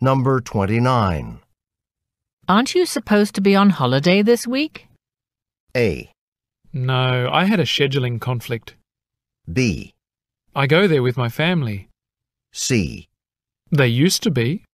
Number 29. Aren't you supposed to be on holiday this week? A. No, I had a scheduling conflict. B. I go there with my family. C. They used to be.